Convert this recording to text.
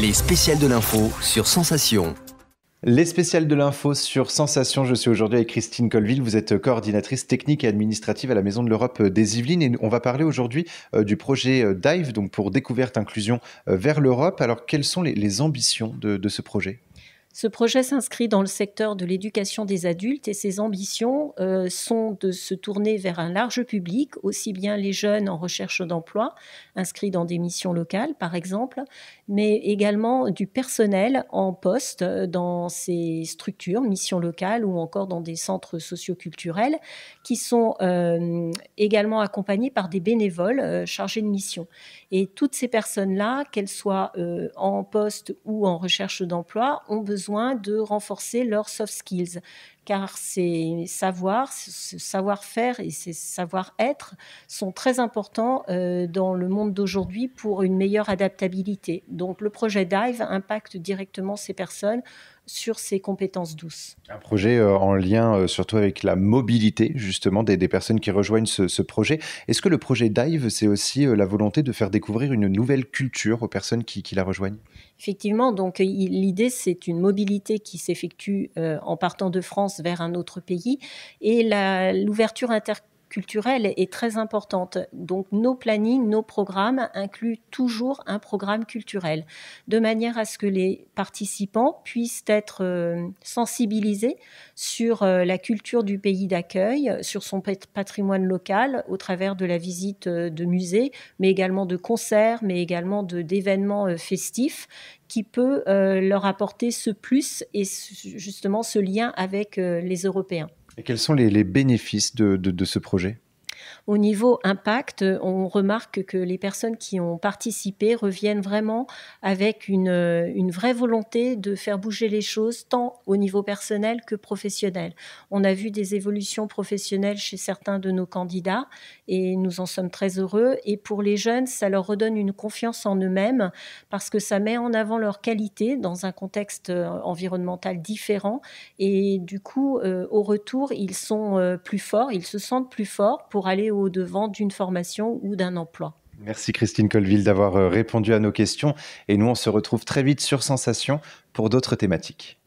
Les spéciales de l'info sur Sensation. Les spéciales de l'info sur Sensation. Je suis aujourd'hui avec Christine Colville. Vous êtes coordinatrice technique et administrative à la Maison de l'Europe des Yvelines. Et on va parler aujourd'hui euh, du projet euh, DIVE, donc pour découverte inclusion euh, vers l'Europe. Alors, quelles sont les, ambitions de ce projet ce projet s'inscrit dans le secteur de l'éducation des adultes et ses ambitions euh, sont de se tourner vers un large public, aussi bien les jeunes en recherche d'emploi, inscrits dans des missions locales par exemple, mais également du personnel en poste euh, dans ces structures, missions locales ou encore dans des centres socioculturels, qui sont euh, également accompagnés par des bénévoles chargés de mission. Et toutes ces personnes-là, qu'elles soient en poste ou en recherche d'emploi, ont besoin de renforcer leurs soft skills car ces savoirs, ce savoir-faire et ces savoir-être sont très importants euh, dans le monde d'aujourd'hui pour une meilleure adaptabilité. Donc le projet Dive impacte directement ces personnes sur ces compétences douces. Un projet euh, en lien euh, surtout avec la mobilité justement des, personnes qui rejoignent ce, projet. Est-ce que le projet Dive, c'est aussi la volonté de faire découvrir une nouvelle culture aux personnes qui, qui la rejoignent Effectivement, donc l'idée, c'est une mobilité qui s'effectue en partant de France vers un autre pays. Et l'ouverture inter culturelle est très importante. Donc nos plannings, nos programmes incluent toujours un programme culturel, de manière à ce que les participants puissent être euh, sensibilisés sur euh, la culture du pays d'accueil, sur son patrimoine local, au travers de la visite euh, de musées, mais également de concerts, mais également d'événements festifs qui peut leur apporter ce plus et justement ce lien avec les Européens. Et quels sont les, bénéfices de, ce projet au niveau impact, on remarque que les personnes qui ont participé reviennent vraiment avec une, vraie volonté de faire bouger les choses, tant au niveau personnel que professionnel. On a vu des évolutions professionnelles chez certains de nos candidats et nous en sommes très heureux. Et pour les jeunes, ça leur redonne une confiance en eux-mêmes parce que ça met en avant leurs qualités dans un contexte euh, environnemental différent. Et du coup, euh, au retour, ils sont euh, plus forts, ils se sentent plus forts pour aller au-devant d'une formation ou d'un emploi. Merci Christine Colville d'avoir euh, répondu à nos questions et nous on se retrouve très vite sur Sensation pour d'autres thématiques.